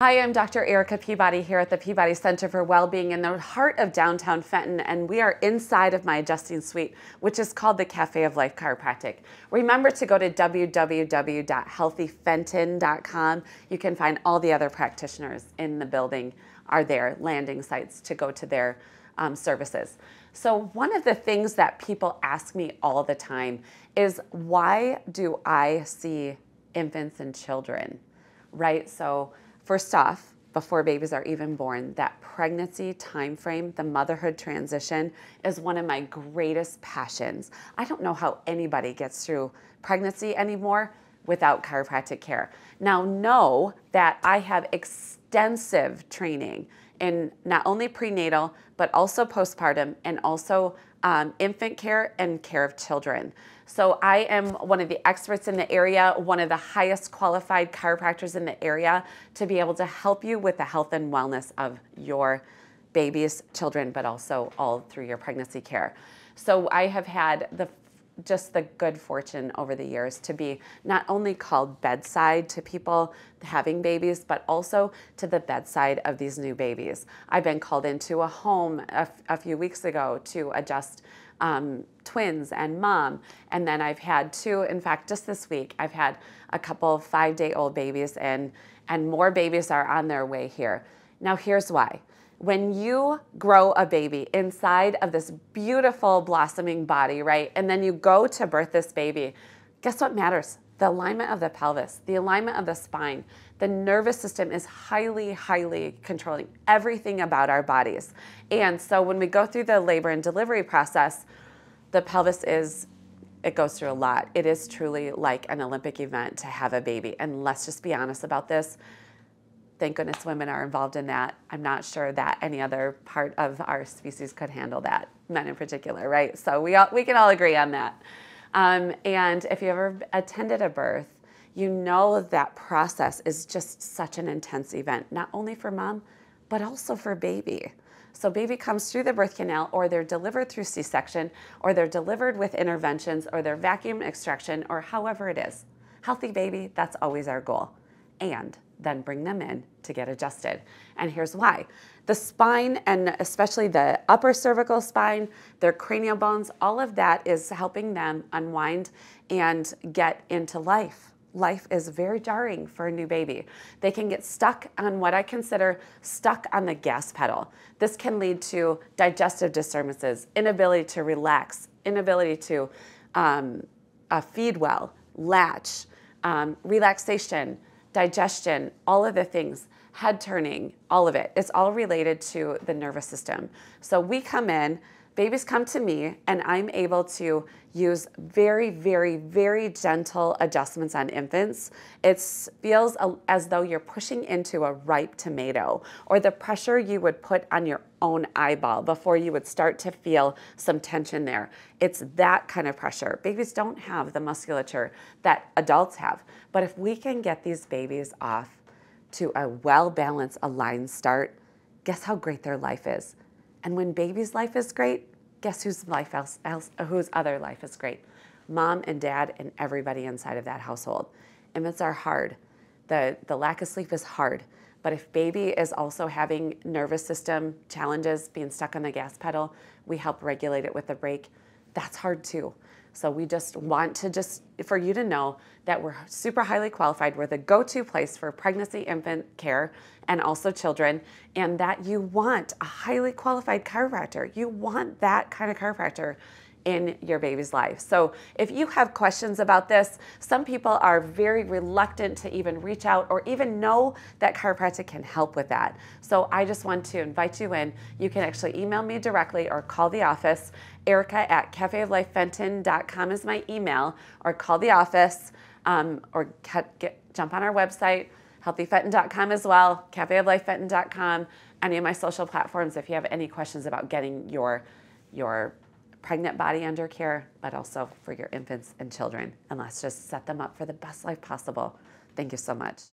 Hi, I'm Dr. Erica Peabody here at the Peabody Center for Wellbeing in the heart of downtown Fenton, and we are inside of my adjusting suite, which is called the Cafe of Life Chiropractic. Remember to go to www.healthyfenton.com. You can find all the other practitioners in the building are there, landing sites to go to their um, services. So, one of the things that people ask me all the time is why do I see infants and children, right? So, First off, before babies are even born, that pregnancy time frame, the motherhood transition is one of my greatest passions. I don't know how anybody gets through pregnancy anymore without chiropractic care. Now know that I have extensive training in not only prenatal, but also postpartum and also um, infant care and care of children. So I am one of the experts in the area, one of the highest qualified chiropractors in the area to be able to help you with the health and wellness of your babies, children, but also all through your pregnancy care. So I have had the just the good fortune over the years to be not only called bedside to people having babies, but also to the bedside of these new babies. I've been called into a home a, few weeks ago to adjust um, twins and mom. And then I've had two, in fact, just this week, I've had a couple five day old babies, and, and more babies are on their way here. Now, here's why when you grow a baby inside of this beautiful blossoming body, right? And then you go to birth this baby, guess what matters? The alignment of the pelvis, the alignment of the spine. The nervous system is highly, highly controlling everything about our bodies. And so when we go through the labor and delivery process, the pelvis is it goes through a lot. It is truly like an Olympic event to have a baby. And let's just be honest about this thank goodness women are involved in that. I'm not sure that any other part of our species could handle that, men in particular, right? So we, all, we can all agree on that. Um, and if you ever attended a birth, you know that process is just such an intense event, not only for mom, but also for baby. So baby comes through the birth canal or they're delivered through C-section or they're delivered with interventions or their vacuum extraction or however it is. Healthy baby, that's always our goal. And then bring them in to get adjusted. And here's why. The spine and especially the upper cervical spine, their cranial bones, all of that is helping them unwind and get into life. Life is very jarring for a new baby. They can get stuck on what I consider stuck on the gas pedal. This can lead to digestive disturbances, inability to relax, inability to um, uh, feed well, latch, um, relaxation, digestion, all of the things, head turning, all of it. It's all related to the nervous system. So we come in Babies come to me and I'm able to use very, very, very gentle adjustments on infants. It feels as though you're pushing into a ripe tomato or the pressure you would put on your own eyeball before you would start to feel some tension there. It's that kind of pressure. Babies don't have the musculature that adults have. But if we can get these babies off to a well-balanced, aligned start, guess how great their life is? And when baby's life is great, guess whose life else, else whose other life is great? Mom and dad and everybody inside of that household. Infants are hard. The, the lack of sleep is hard. But if baby is also having nervous system challenges, being stuck on the gas pedal, we help regulate it with the break that's hard too. So we just want to just for you to know that we're super highly qualified. We're the go-to place for pregnancy, infant care, and also children, and that you want a highly qualified chiropractor. You want that kind of chiropractor in your baby's life. So if you have questions about this, some people are very reluctant to even reach out or even know that chiropractic can help with that. So I just want to invite you in. You can actually email me directly or call the office. Erica at cafeoflifefenton.com is my email or call the office um, or get, get, jump on our website, healthyfenton.com as well, cafeoflifefenton.com, any of my social platforms if you have any questions about getting your, your pregnant body under care, but also for your infants and children. And let's just set them up for the best life possible. Thank you so much.